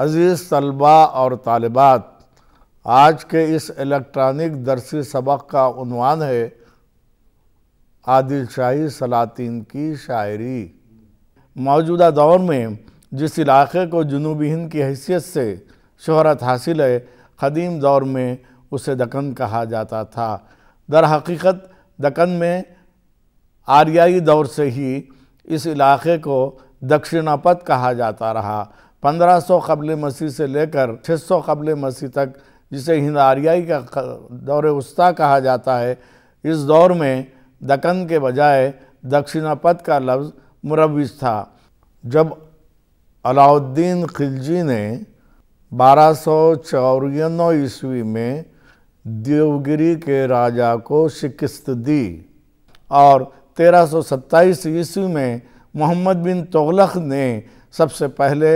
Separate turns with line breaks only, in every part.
अज़ीज़ तलबा और तालबात आज के इस इलेक्ट्रॉनिक दरसी सबक का उनवान है आदिलशाही सलातीन की शायरी मौजूदा दौर में जिस इलाक़े को जनूबी हिंद की हैसियत से शहरत हासिल है कदीम दौर में उसे दकन कहा जाता था दर हकीकत दकन में आर्याई दौर से ही इस इलाक़े को दक्षिणापत कहा जाता रहा पंद्रह सौ कबल मसीह से लेकर छः सौ कबल मसीह तक जिसे हिंद आर्याई का दौर उस्ता कहा जाता है इस दौर में दक्कन के बजाय दक्षिणापद का लफ्ज़ मुरविज था जब अलाउद्दीन खिलजी ने बारह सौ चौरानवे ईस्वी में देवगिरी के राजा को शिकस्त दी और तेरह सौ सत्ताईस ईस्वी में मोहम्मद बिन तगलक ने सबसे पहले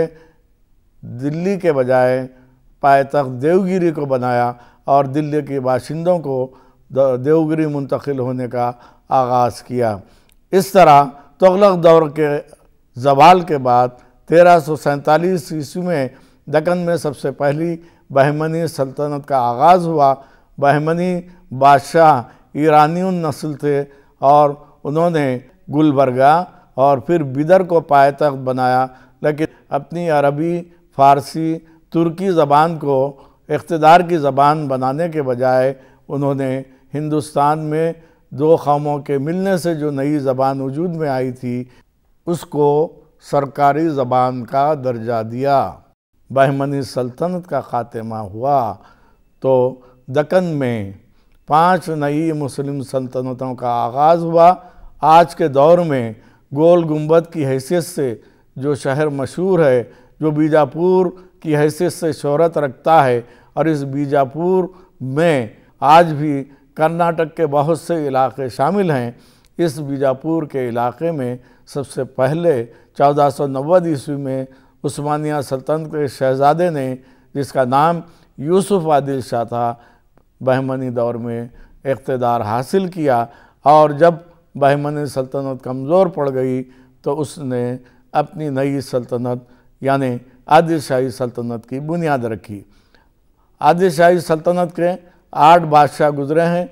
दिल्ली के बजाय पायतख देवगिरी को बनाया और दिल्ली के बाशिंदों को देवगिरी मुंतकिल होने का आगाज़ किया इस तरह तगलक दौर के जवाल के बाद तेरह सौ सैंतालीस ईस्वी में दक्कन में सबसे पहली बहमनी सल्तनत का आगाज़ हुआ बहमनी बादशाह ईरानी नस्ल थे और उन्होंने गुलबर्गा और फिर बिदर को पाए बनाया लेकिन अपनी अरबी फ़ारसी तुर्की ज़बान को इकतदार की ज़बान बनाने के बजाय उन्होंने हिंदुस्तान में दो कौमों के मिलने से जो नई ज़बान वजूद में आई थी उसको सरकारी ज़बान का दर्जा दिया बहमनी सल्तनत का खात्मा हुआ तो दकन में पांच नई मुस्लिम सल्तनतों का आगाज़ हुआ आज के दौर में गोल गुंबद की हैसियत से जो शहर मशहूर है जो बीजापुर की हैसियत से शहरत रखता है और इस बीजापुर में आज भी कर्नाटक के बहुत से इलाके शामिल हैं इस बीजापुर के इलाके में सबसे पहले चौदह सौ नब्बे ईस्वी में उस्मानिया सल्तनत के शहजादे ने जिसका नाम यूसुफ आदिल शाह था बहमनी दौर में इकतदार हासिल किया और जब बहमनी सल्तनत कमज़ोर पड़ गई तो उसने अपनी नई सल्तनत यानी आदिशाही सल्तनत की बुनियाद रखी आदिशाही सल्तनत के आठ बादशाह गुजरे हैं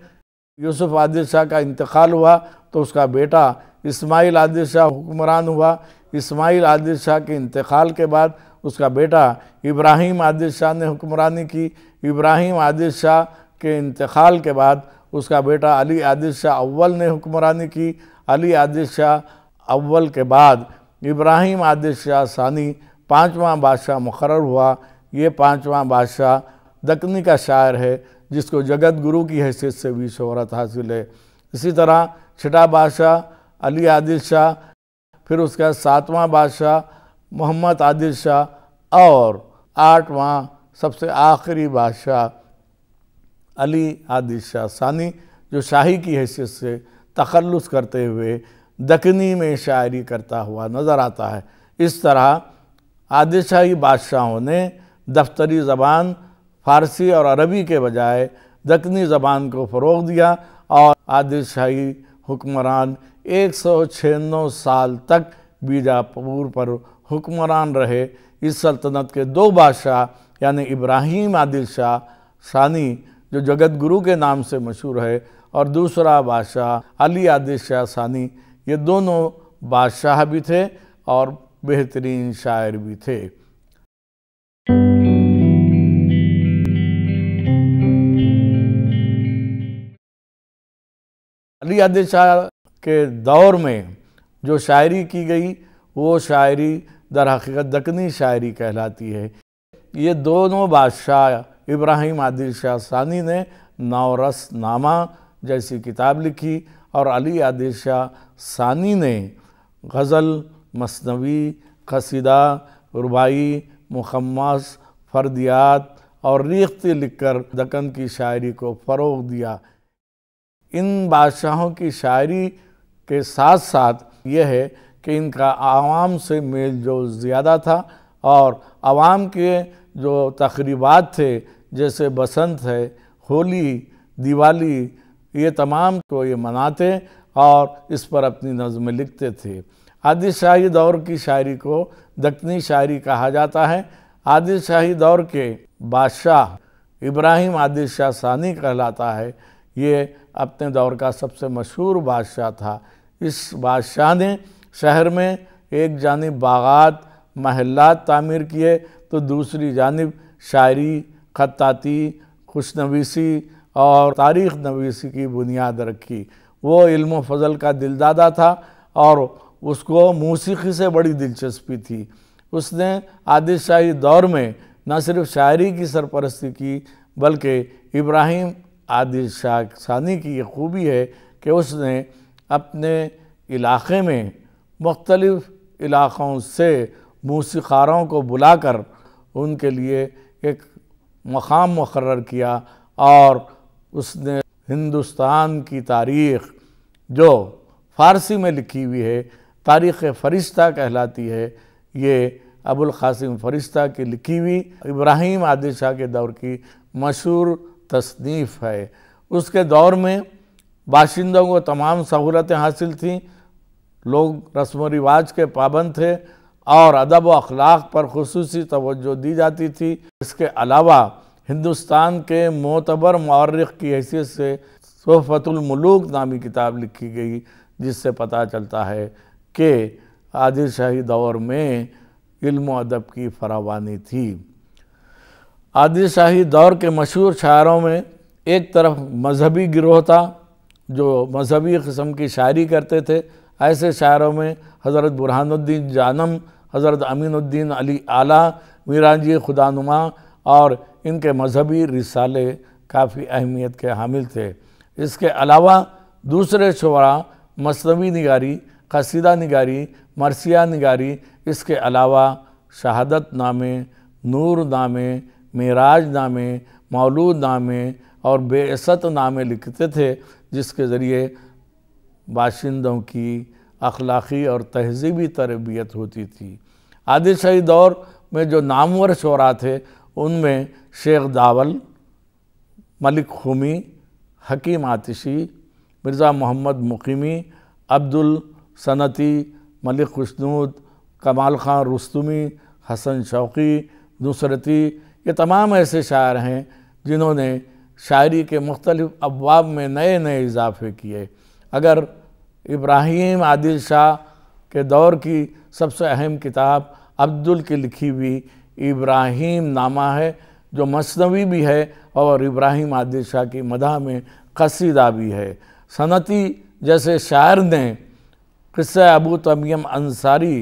यूसुफ आदिल शाह का इंतकाल हुआ तो उसका बेटा इस्माइल आदिल शाह हुक्मरान हुआ इस्माइल आदिल शाह के इंतकाल के बाद उसका बेटा इब्राहिम आदिल शाह ने हुक्मरानी की इब्राहिम आदिल शाह के इंतकाल के बाद उसका बेटा अली आदिल शाह अव्वल ने हुक्मरानी की अली आदिल शाह अव्वल के बाद इब्राहिम आदिल शाह सानी पाँचवा बादशाह मुकर हुआ ये पाँचवा बादशाह दक्नी का शायर है जिसको जगत गुरु की हैसियत से भी शहरत हासिल है इसी तरह छठा बादशाह अली आदिल शाह फिर उसका सातवां बादशाह मोहम्मद आदिल शाह और आठवां सबसे आखिरी बादशाह अली आदिल शाह सानी जो शाही की हैसियत से तखलस करते हुए दखनी में शायरी करता हुआ नज़र आता है इस तरह आदिशाही बादशाहों ने दफ्तरी ज़बान फारसी और अरबी के बजाय दक्कनी ज़बान को फ़रोग दिया और आदिशाही हुक्मरान एक सौ साल तक बीजापुर पर हुक्मरान रहे इस सल्तनत के दो बादशाह यानी इब्राहिम आदिल शाह सानी जो जगत गुरु के नाम से मशहूर है और दूसरा बादशाह अली आदिल शाह सानी ये दोनों बादशाह भी थे और बेहतरीन शायर भी थे अली आदि शाह के दौर में जो शायरी की गई वो शायरी दर हकीकत दकनी शायरी कहलाती है ये दोनों बादशाह इब्राहिम आदिल शाह सानी ने नौरस नामा जैसी किताब लिखी और अली आदिल शाह सानी ने गज़ल मसनवी कसीदा रुबाई मुखमस फर्दियात और रीख्ती लिखकर दक्कन की शायरी को फ़रोग दिया इन बादशाहों की शायरी के साथ साथ यह है कि इनका आवाम से मेल जो ज़्यादा था और आवाम के जो तकरीबात थे जैसे बसंत है होली दिवाली ये तमाम को ये मनाते और इस पर अपनी नज़में लिखते थे आदिशाही दौर की शायरी को दक्षिणी शायरी कहा जाता है आदिशाही दौर के बादशाह इब्राहिम आदिल शाह सानी कहलाता है ये अपने दौर का सबसे मशहूर बादशाह था इस बादशाह ने शहर में एक जानब बागात महल्लात तामीर किए तो दूसरी जानब शायरी खत्ताती खुशनवीसी और तारीख नवीसी की बुनियाद रखी वो इल्म फजल का दिलदादा था और उसको मौसीकी से बड़ी दिलचस्पी थी उसने आदिशाही दौर में न सिर्फ शायरी की सरपरस्ती की बल्कि इब्राहिम आदिल सानी की ये खूबी है कि उसने अपने इलाके में मुख्तलफ़ इलाक़ों से मूसीकारों को बुलाकर उनके लिए एक मकाम मुकर किया और उसने हिंदुस्तान की तारीख़ जो फ़ारसी में लिखी हुई है तारीख़ फ़रिश्ता कहलाती है ये अबुल क़ासिम फ़रिश्ता की लिखी हुई इब्राहिम आदिल शाह के दौर की मशहूर तसनीफ़ है उसके दौर में बाशिंदों को तमाम सहूलतें हासिल थीं लोग रस्म व रिवाज के पाबंद थे और अदब व अखलाक पर खसूस तोज्जो दी जाती थी इसके अलावा हिंदुस्तान के मोतबर मौरख की हैसियत से सोहफतुलमलूक नामी किताब लिखी गई जिससे पता चलता है के आदिलशाही दौर में इल्म अदब की फरावानी थी आदिलशाही दौर के मशहूर शायरों में एक तरफ मजहबी गिरोह था जो मजहबी कस्म की शायरी करते थे ऐसे शायरों में हज़रत बुरहानुद्दीन जानम हज़रत अमीनुद्दीन अली आला मीरानजी खुदानुमा और इनके मजहबी रिसाले काफ़ी अहमियत के हामिल थे इसके अलावा दूसरे शुरा मसनवी निगारी कसीदा निगारी मरसिया नगारी इसके अलावा शहादत नामे नूर नामे मेराज नामे मौलूद नामे और बेसत नामे लिखते थे जिसके ज़रिए बाशिंदों की अखलाक़ी और तहजीबी तरबियत होती थी आदिशाही दौर में जो नामवर शोरा थे उनमें शेख दावल मलिक खुमी हकीम आतिशी मिर्ज़ा मोहम्मद मुकीमी अब्दुल सनती मलिक खुशनूद कमाल ख़ान रुस्तमी हसन शौकी नुसरती ये तमाम ऐसे शायर हैं जिन्होंने शायरी के मुख्तलिफ अबवाब में नए नए इजाफे किए अगर इब्राहिम आदिल शाह के दौर की सबसे अहम किताब अब्दुल की लिखी हुई इब्राहिम नामा है जो मसनवी भी है और इब्राहिम आदिल शाह की मदा में कसीदा भी है सनती जैसे शायर ने किस्सा अबू तमियम अंसारी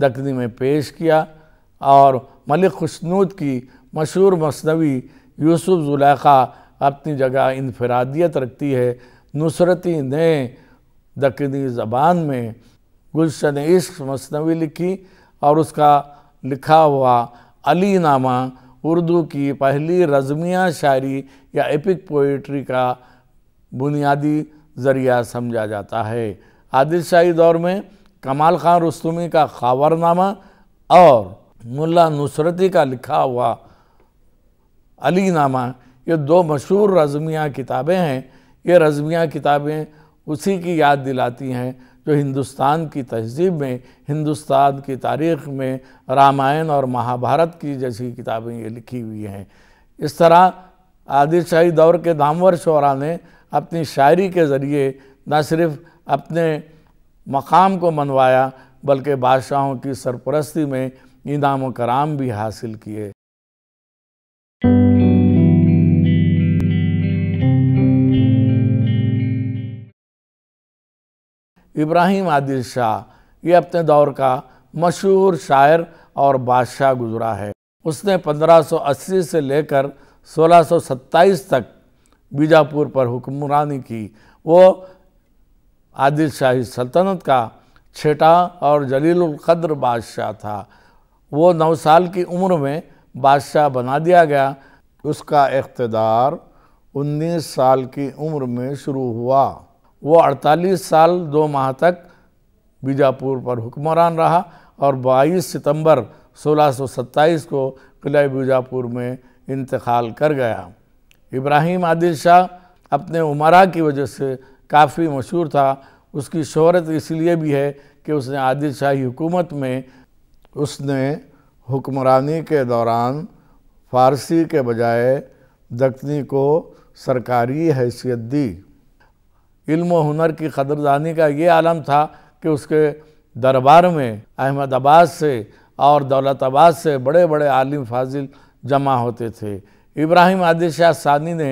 दखनी में पेश किया और मलिक खुशनूद की मशहूर मसनवी यूसुफ जुलेखा अपनी जगह इनफरादियत रखती है नुसरती ने दखनी ज़बान में गुलशन इश्क मसनवी लिखी और उसका लिखा हुआ अली नामा उर्दू की पहली रजमिया शायरी या एपिक पोइट्री का बुनियादी ज़रिया समझा जाता है आदिल शाही दौर में कमाल खान रस्तूमी का खावरनामा और मुल्ला नुसरती का लिखा हुआ अली नामा ये दो मशहूर रजमिया किताबें हैं ये रजमिया किताबें उसी की याद दिलाती हैं जो हिंदुस्तान की तहजीब में हिंदुस्तान की तारीख में रामायण और महाभारत की जैसी किताबें ये लिखी हुई हैं इस तरह आदिशाही दौर के दामवर शरा ने अपनी शायरी के ज़रिए न सिर्फ़ अपने मकाम को मनवाया बल्कि बादशाहों की सरपरस्ती में इनाम कराम भी हासिल किए इब्राहिम आदिल शाह ये अपने दौर का मशहूर शायर और बादशाह गुजरा है उसने 1580 से लेकर 1627 तक बीजापुर पर हुक्मरानी की वो आदिल शाही सल्तनत का छठा और जलीलकद्र बादशाह था वो नौ साल की उम्र में बादशाह बना दिया गया उसका इकतदार 19 साल की उम्र में शुरू हुआ वो 48 साल दो माह तक बीजापुर पर हुक्मरान रहा और 22 सितंबर 1627 को किला बीजापुर में इंतकाल कर गया इब्राहिम आदिल शाह अपने उमरा की वजह से काफ़ी मशहूर था उसकी शहरत इसलिए भी है कि उसने आदिल शाही हुकूमत में उसने हुक्मरानी के दौरान फ़ारसी के बजाय दक्षिणी को सरकारी हैसियत दी इल्म हुनर की कदरदानी का ये आलम था कि उसके दरबार में अहमदाबाद से और दौलताबाद से बड़े बड़े आलिम फाजिल जमा होते थे इब्राहिम आदिल शाह सानी ने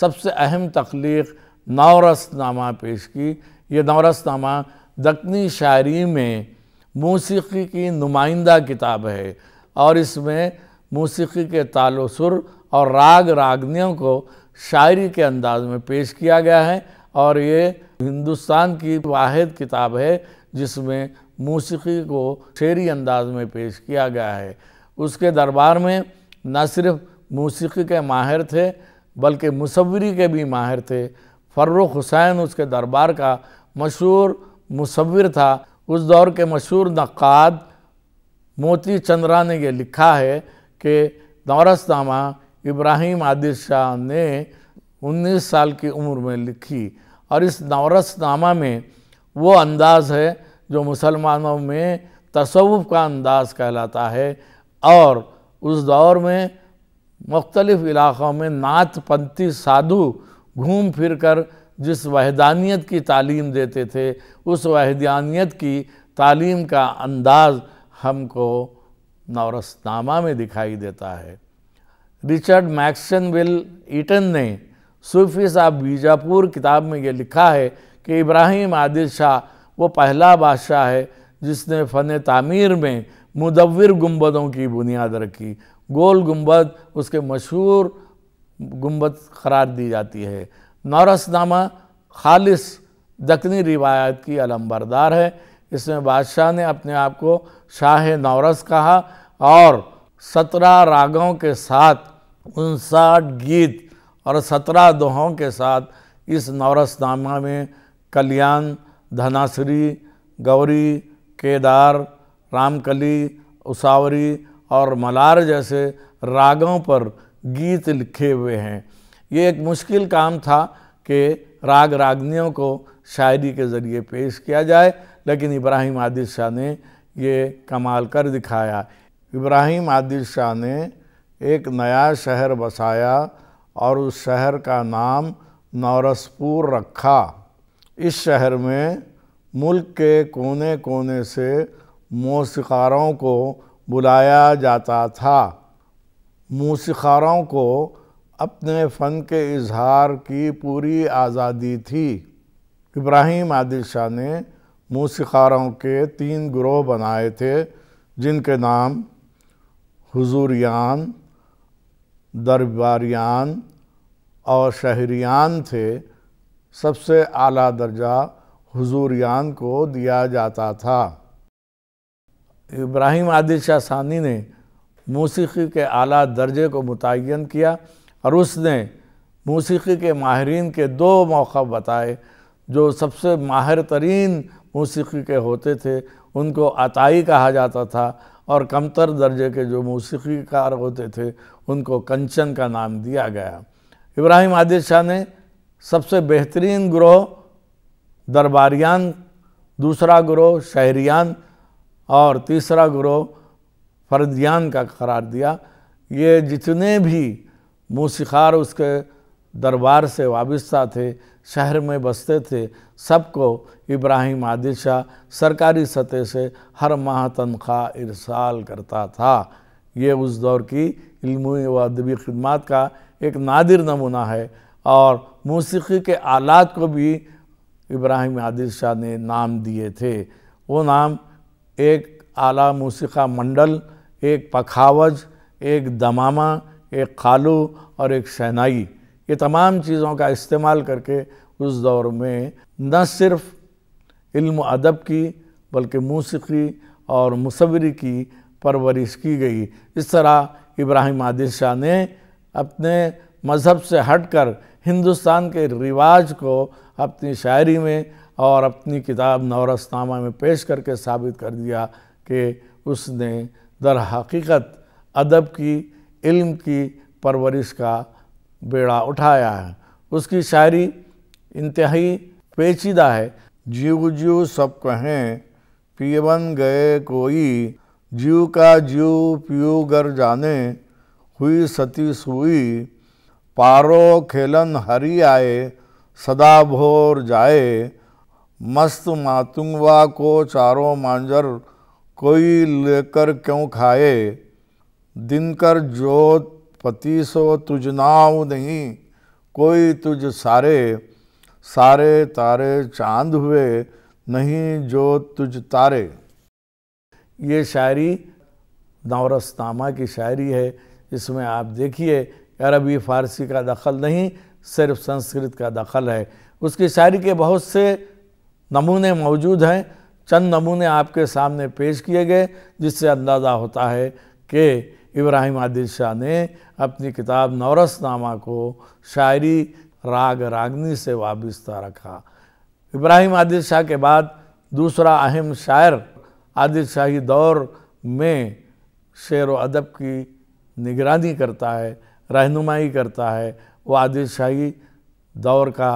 सबसे अहम तख्लीक नवरसनामा पेश की ये नवरसनामा दक्षिणी शायरी में मौसीकी की नुमाइंदा किताब है और इसमें मौसीकी के सुर और राग रागनियों को शायरी के अंदाज में पेश किया गया है और ये हिंदुस्तान की वाहिद किताब है जिसमें मौसीकी को शेरी अंदाज में पेश किया गया है उसके दरबार में न सिर्फ मौसीकी के माहिर थे बल्कि मुसवरी के भी माहिर थे फ़र्रुख हुसैन उसके दरबार का मशहूर मुसविर था उस दौर के मशहूर नक़ाद मोती चंद्रा ने यह लिखा है कि दौरसनामा इब्राहिम आदिल शाह ने 19 साल की उम्र में लिखी और इस नवरसनामा में वो अंदाज़ है जो मुसलमानों में तसव्वुफ़ का अंदाज़ कहलाता है और उस दौर में मुख्तलिफ़ इलाक़ों में नातपंथी साधु घूम फिर कर जिस वहदानियत की तालीम देते थे उस वहदानियत की तालीम का अंदाज़ हमको नौरसनामा में दिखाई देता है रिचर्ड मैक्सन विल ईटन ने सूफी साहब बीजापुर किताब में ये लिखा है कि इब्राहिम आदिल शाह वो पहला बादशाह है जिसने फ़न तामीर में मुदविर गुम्बदों की बुनियाद रखी गोल गुम्बद उसके मशहूर गुम्बद करार दी जाती है नौरसनामा खालिस दखनी रिवायत की अलम्बरदार है इसमें बादशाह ने अपने आप को शाह नौरस कहा और सत्रह रागों के साथ उनसाठ गीत और सत्रह दोहों के साथ इस नौरसनामा में कल्याण धनाश्री गौरी केदार रामकली उसावरी और मलार जैसे रागों पर गीत लिखे हुए हैं ये एक मुश्किल काम था कि राग रागनियों को शायरी के ज़रिए पेश किया जाए लेकिन इब्राहिम आदिल शाह ने ये कमाल कर दिखाया इब्राहिम आदिल शाह ने एक नया शहर बसाया और उस शहर का नाम नौरसपुर रखा इस शहर में मुल्क के कोने कोने से मौसीकारों को बुलाया जाता था मूसीखारों को अपने फ़न के इजहार की पूरी आज़ादी थी इब्राहिम आदिल शाह ने मूसीखारों के तीन ग्रोह बनाए थे जिनके नाम हुजूरियान दरबारियान और शहरियान थे सबसे आला दर्जा हुजूरियान को दिया जाता था इब्राहिम आदिल शाह सानी ने मौसीकी के आला दर्जे को मुतन किया और उसने मौसीकी के माहरीन के दो मौक़ बताए जो सबसे माहिर तरीन मौसीकी के होते थे उनको अताई कहा जाता था और कमतर दर्जे के जो मौसीकी कार होते थे उनको कंचन का नाम दिया गया इब्राहिम आदिल शाह ने सबसे बेहतरीन ग्रोह दरबारियान दूसरा ग्रोह शहरियान और तीसरा ग्रोह फर्जियान का करार दिया ये जितने भी मूसीखार उसके दरबार से वाबस्ता थे शहर में बसते थे सबको इब्राहिम आदिल शाह सरकारी सतह से हर माह तनख्वाह इरसाल करता था ये उस दौर की इल्मी व अदबी खदमात का एक नादिर नमूना है और मौसीकी के आलात को भी इब्राहिम आदिल शाह ने नाम दिए थे वो नाम एक आला मौसीका मंडल एक पखावज एक दमामा एक खालू और एक शहनाई ये तमाम चीज़ों का इस्तेमाल करके उस दौर में न सिर्फ इल्म अदब की बल्कि मौसीकी और मुसवरी की परवरिश की गई इस तरह इब्राहिम आदिल शाह ने अपने मज़हब से हटकर हिंदुस्तान के रिवाज को अपनी शायरी में और अपनी किताब नौरसनामा में पेश करके साबित कर दिया कि उसने दर हकीकत अदब की इल्म की परवरिश का बेड़ा उठाया है उसकी शायरी इंतहाई पेचीदा है जीव जीव सब कहें पिए बन गए कोई जीव का जीव पियो गर जाने हुई सती सुई पारो खेलन हरी आए सदा भोर जाए मस्त मातुंगवा को चारों मांजर कोई लेकर क्यों खाए दिनकर जोत पति सो तुझ नाव नहीं कोई तुझ सारे सारे तारे चांद हुए नहीं जो तुझ तारे ये शायरी नवरसनामा की शायरी है इसमें आप देखिए अरबी फ़ारसी का दखल नहीं सिर्फ संस्कृत का दखल है उसकी शायरी के बहुत से नमूने मौजूद हैं चंद नमूने आपके सामने पेश किए गए जिससे अंदाज़ा होता है कि इब्राहिम आदिल शाह ने अपनी किताब नौरस नामा को शायरी राग रागनी से वाबस्ता रखा इब्राहिम आदिल शाह के बाद दूसरा अहम शायर आदिल शाही दौर में शेर व अदब की निगरानी करता है रहनुमाई करता है वो आदिल शाही दौर का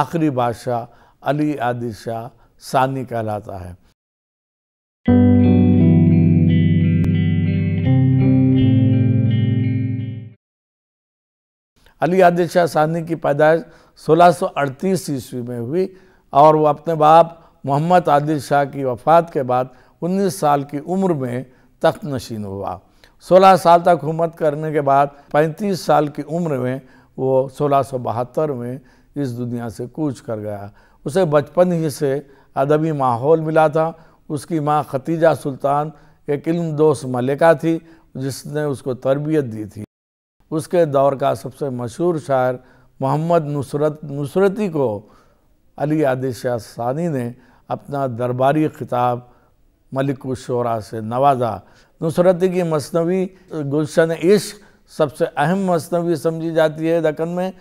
आखिरी बादशाह अली आदिल शाह सानी कहलाता है अली आदिल शाह सानी की पैदाइश 1638 ईस्वी में हुई और वो अपने बाप मोहम्मद आदिल शाह की वफ़ात के बाद 19 साल की उम्र में तख्त नशीन हुआ 16 साल तक हुकूमत करने के बाद 35 साल की उम्र में वो सोलह में इस दुनिया से कूच कर गया उसे बचपन ही से अदबी माहौल मिला था उसकी माँ खतीजा सुल्तान एक इल्म दोस्त मलिका थी जिसने उसको तरबियत दी थी उसके दौर का सबसे मशहूर शायर मोहम्मद नुसरत नुसरती को अली आदिल शाह सानी ने अपना दरबारी खिताब मलिक शोरा से नवाजा नुसरती की मसनवी गुलशन इश्क सबसे अहम मसनवी समझी जाती है दक्कन में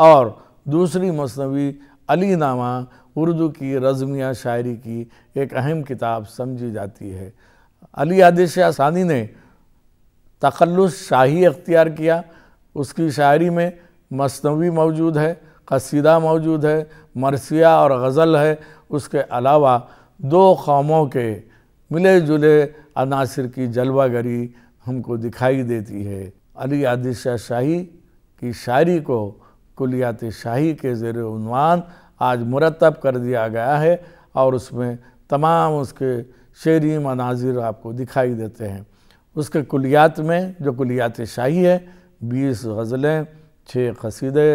और दूसरी मसनवी अली नामा उर्दू की रज़मिया शायरी की एक अहम किताब समझी जाती है अली आदेश सानी ने तखलस शाही अख्तियार किया उसकी शायरी में मसनवी मौजूद है कसीदा मौजूद है मरसिया और गज़ल है उसके अलावा दो कौमों के मिले जुले अनासर की जलवागरी हमको दिखाई देती है अली आदिशाह शाही की शायरी को कुलियात शाही के ज़ेरवान आज मुरतब कर दिया गया है और उसमें तमाम उसके शेरी मनाजिर आपको दिखाई देते हैं उसके कुलियात में जो कुलियात शाही है बीस गज़लें छः कसीदे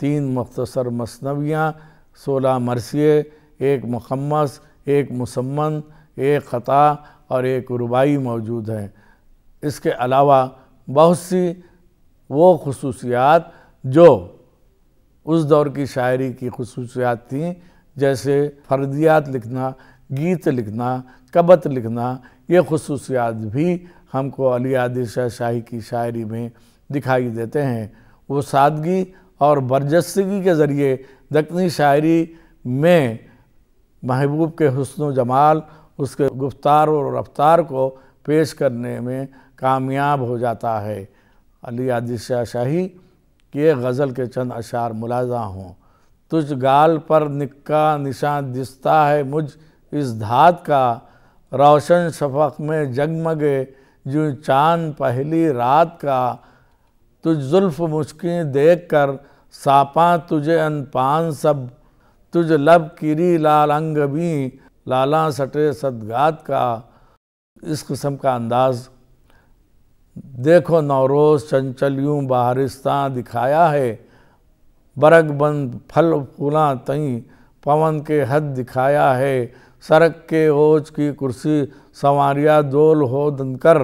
तीन मख्तसर मसनवियाँ सोलह मरसिए एक मखमस एक मुसम्मन एक ख़ता और एक रुबाई मौजूद हैं इसके अलावा बहुत सी वो खसूसियात जो उस दौर की शायरी की खसूसियात थी जैसे फर्दियात लिखना गीत लिखना कबत लिखना ये खसूसियात भी हमको अली आदिल शाह शाही की शायरी में दिखाई देते हैं वो सादगी और बरजस्तगी के ज़रिए दक्नी शायरी में महबूब के हसन जमाल उसके गुफ्तार और रफ्तार को पेश करने में कामयाब हो जाता है अली आदिल शाह शाही कि ये गज़ल के चंद अशार मुलाजा हों तुझ गाल पर निक्का निशान दिसता है मुझ इस धात का रोशन शफक में जगमगे जो चांद पहली रात का तुझ जुल्फ मुश्किल देख कर सापा तुझे अनपान सब तुझ लब किरी लाल अंग भी लाला सटे सदगात का इस किस्म का अंदाज़ देखो नवरोज़ चंचल यूँ दिखाया है बंद फल फूला तई पवन के हद दिखाया है सरक के ओज की कुर्सी संवारिया दोल हो दनकर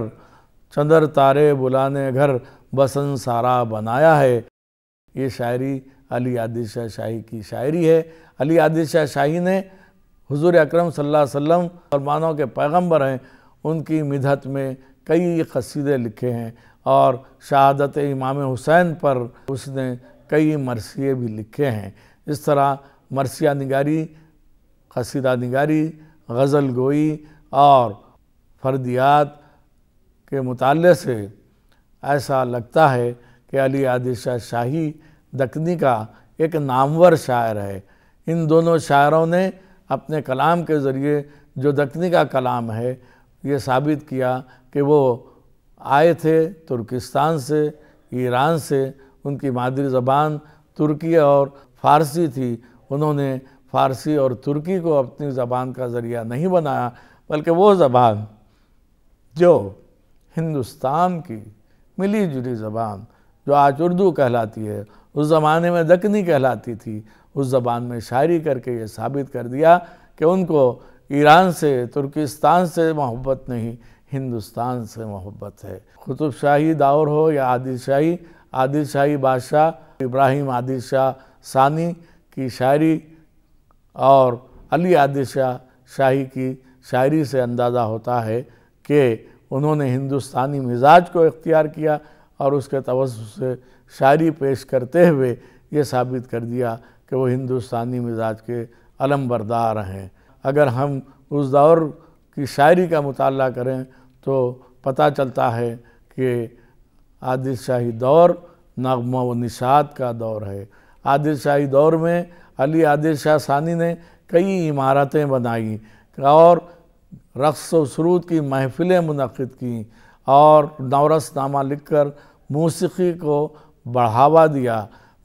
चंद्र तारे बुलाने घर बसन सारा बनाया है ये शायरी अली आदिल शाह शाही की शायरी है अली आदिल शाह शाही ने हुजूर अकरम सल्लल्लाहु अलैहि वसल्लम मुसलमानों के पैगंबर हैं उनकी मिधत में कई कसीदे लिखे हैं और शहादत इमाम हुसैन पर उसने कई मरसिए भी लिखे हैं इस तरह मरसिया निगारी कसीदा निगारी गज़ल गोई और फर्दियात के मुताले से ऐसा लगता है कि अली आदिशाह शाही दकनी का एक नामवर शायर है इन दोनों शायरों ने अपने कलाम के ज़रिए जो दकनी का कलाम है ये साबित किया कि वो आए थे तुर्किस्तान से ईरान से उनकी मादरी ज़बान तुर्की और फारसी थी उन्होंने फारसी और तुर्की को अपनी ज़बान का ज़रिया नहीं बनाया बल्कि वो ज़बान जो हिंदुस्तान की मिली जुली ज़बान जो आज उर्दू कहलाती है उस ज़माने में दखनी कहलाती थी उस ज़बान में शायरी करके ये साबित कर दिया कि उनको ईरान से तुर्किस्तान से मोहब्बत नहीं हिंदुस्तान से मोहब्बत है कुतुब शाही दावर हो या आदिल शाही आदिल शाही बादशाह इब्राहिम आदिल शाह सानी की शायरी और अली आदिल शाह शाही की शायरी से अंदाज़ा होता है कि उन्होंने हिंदुस्तानी मिजाज को इख्तियार किया और उसके तवस से शायरी पेश करते हुए ये साबित कर दिया कि वो हिंदुस्तानी मिजाज के अलम बरदार हैं अगर हम उस दौर की शायरी का मताल करें तो पता चलता है कि आदिलशाही दौर नगमा व निषाद का दौर है आदिलशाही दौर में अली आदिल शाह सानी ने कई इमारतें बनाई और रक़्स व सरूद की महफ़िलें मनद की और नवरस नामा लिख कर मौसीकी को बढ़ावा दिया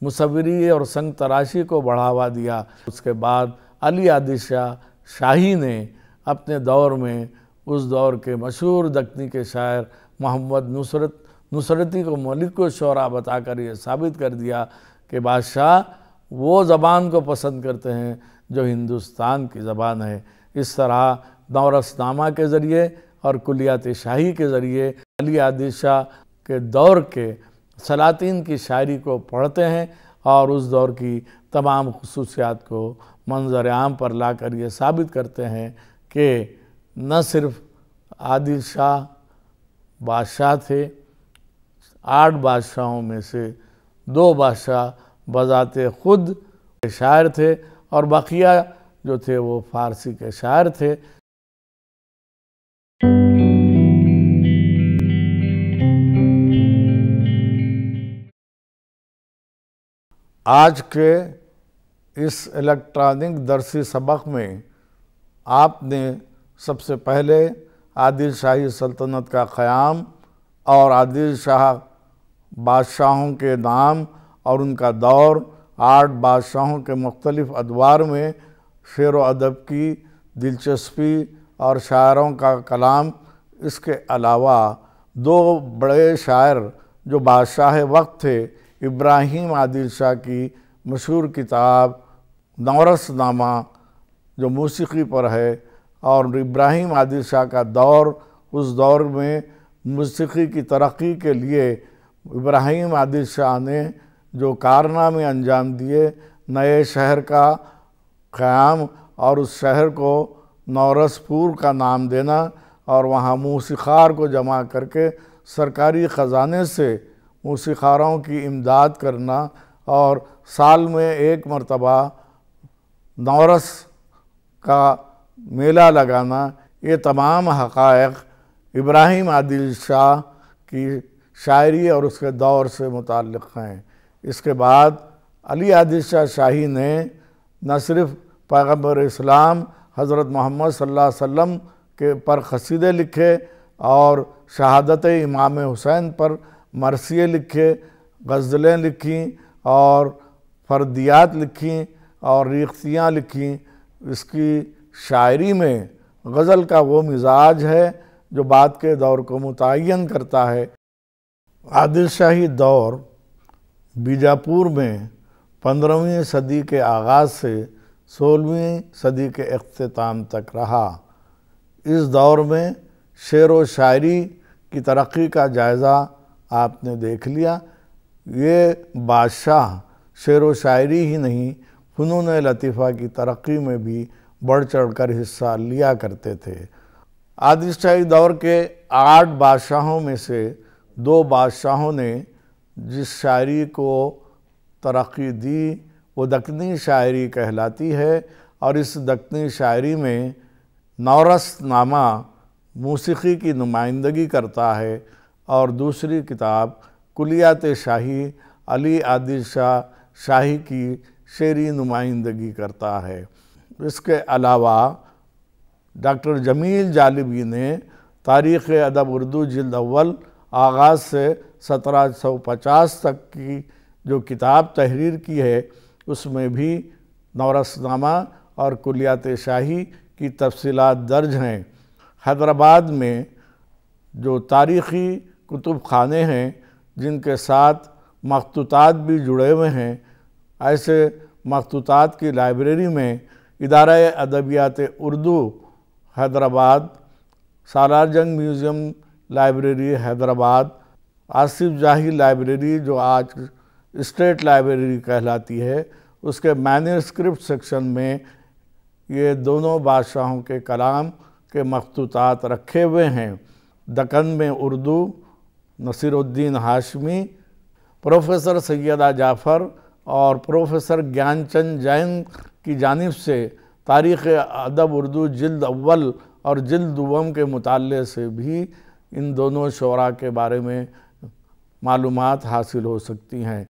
मुसवरी और संग तराशी को बढ़ावा दिया उसके बाद अली आदिल शाह शाही ने अपने दौर में उस दौर के मशहूर दखनी के शायर मोहम्मद नुसरत नुसरती को मलिक को शरा बताकर ये साबित कर दिया कि बादशाह वो ज़बान को पसंद करते हैं जो हिंदुस्तान की ज़बान है इस तरह नौरसनामा के ज़रिए और कुलियात शाही के ज़रिए अली आदिशाह के दौर के सलातिन की शायरी को पढ़ते हैं और उस दौर की तमाम खसूसियात को मंजर आम पर ला कर ये साबित करते हैं कि न सिर्फ आदिल शाह बादशाह थे आठ बादशाहों में से दो बादशाह बजात खुद के शायर थे और बाकिया जो थे वो फारसी के शायर थे आज के इस इलेक्ट्रॉनिक दर्शी सबक में आपने सबसे पहले आदिल शाही सल्तनत का क़्याम और आदिल शाह बादशाहों के नाम और उनका दौर आठ बादशाहों के मुख्तलिफ़ अदवार में शेर व अदब की दिलचस्पी और शायरों का कलाम इसके अलावा दो बड़े शायर जो बादशाह वक्त थे इब्राहिम आदिल शाह की मशहूर किताब नौरसनामा जो मौसीकी पर है और इब्राहिम आदिल शाह का दौर उस दौर में मौसीकी की तरक्की के लिए इब्राहिम आदिल शाह ने जो कारनामे अंजाम दिए नए शहर का क़्याम और उस शहर को नौरसपुर का नाम देना और वहाँ मौसीख़ार को जमा करके सरकारी ख़जाने से मौसीखारों की इमदाद करना और साल में एक मरतबा नौरस का मेला लगाना ये तमाम हकायक इब्राहिम आदिल शाह की शायरी और उसके दौर से मुतक़ हैं इसके बाद अली आदिल शाह शाही ने न सिर्फ पैगम्बर इस्लाम हज़रत मोहम्मद वसम के पर खसीदे लिखे और शहादत इमाम हुसैन पर मरसिए लिखे गज़लें लिखीं और फर्दियात लिखी और रिख्तियाँ लिखी इसकी शायरी में गज़ल का वो मिजाज है जो बात के दौर को मुतन करता है आदिल शाही दौर बीजापुर में पंद्रहवीं सदी के आगाज़ से सोलहवीं सदी के अख्ताम तक रहा इस दौर में शेर व शायरी की तरक्की का जायज़ा आपने देख लिया ये बादशाह शेर व शायरी ही नहीं फ़नून लतीफ़ा की तरक्की में भी बढ़ चढ़ कर हिस्सा लिया करते थे आदिशाही दौर के आठ बादशाहों में से दो बादशाहों ने जिस शायरी को तरक्की दी वो दक्षिणी शायरी कहलाती है और इस दक्षिणी शायरी में नौरस नामा मौसीकी की नुमाइंदगी करता है और दूसरी किताब कुलियात शाही अली आदिल शाह शाही की शेरी नुमाइंदगी करता है इसके अलावा डॉक्टर जमील जालिबी ने तारीख़ अदब उर्दू जिल्द अव्वल आगाज़ से 1750 तक की जो किताब तहरीर की है उसमें भी नौरसनामा और कुलियात शाही की तफसीत दर्ज हैं हैदराबाद में जो तारीख़ी कुतुब खाने हैं जिनके साथ मखतूतात भी जुड़े हुए हैं ऐसे मखतूतात की लाइब्रेरी में इदारा अदबियात उर्दू हैदराबाद सालार जंग म्यूज़ियम लाइब्रेरी हैदराबाद आसिफ जाही लाइब्रेरी जो आज स्टेट लाइब्रेरी कहलाती है उसके मैनस्क्रिप्ट सेक्शन में ये दोनों बादशाहों के कलाम के मखतूतात रखे हुए हैं दकन में उर्दू नसीरुद्दीन हाशमी प्रोफेसर सैदा जाफ़र और प्रोफेसर ज्ञानचंद जैन की जानब से तारीख़ अदब उर्दू जल्द अव्वल और जल्द दुम के मुताले से भी इन दोनों शरा के बारे में मालूम हासिल हो सकती हैं